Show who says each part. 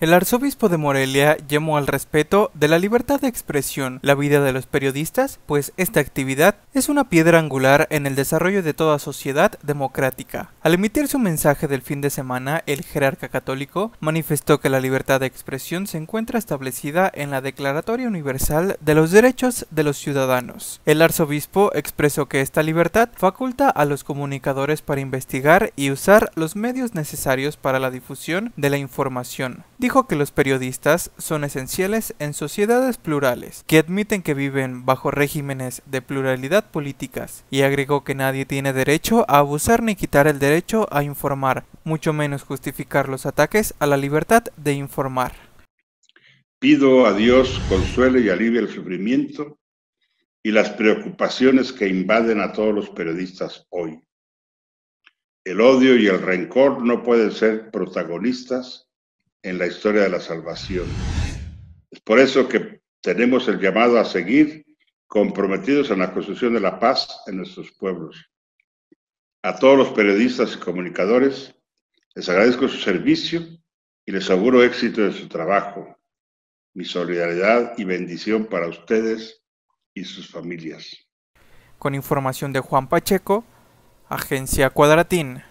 Speaker 1: El arzobispo de Morelia llamó al respeto de la libertad de expresión, la vida de los periodistas, pues esta actividad es una piedra angular en el desarrollo de toda sociedad democrática. Al emitir su mensaje del fin de semana, el jerarca católico manifestó que la libertad de expresión se encuentra establecida en la Declaratoria Universal de los Derechos de los Ciudadanos. El arzobispo expresó que esta libertad faculta a los comunicadores para investigar y usar los medios necesarios para la difusión de la información dijo que los periodistas son esenciales en sociedades plurales, que admiten que viven bajo regímenes de pluralidad políticas, y agregó que nadie tiene derecho a abusar ni quitar el derecho a informar, mucho menos justificar los ataques a la libertad de informar.
Speaker 2: Pido a Dios consuele y alivie el sufrimiento y las preocupaciones que invaden a todos los periodistas hoy. El odio y el rencor no pueden ser protagonistas en la historia de la salvación. Es por eso que tenemos el llamado a seguir comprometidos en la construcción de la paz en nuestros pueblos. A todos los periodistas y comunicadores, les agradezco su servicio y les auguro éxito en su trabajo. Mi solidaridad y bendición para ustedes y sus familias.
Speaker 1: Con información de Juan Pacheco, Agencia Cuadratín.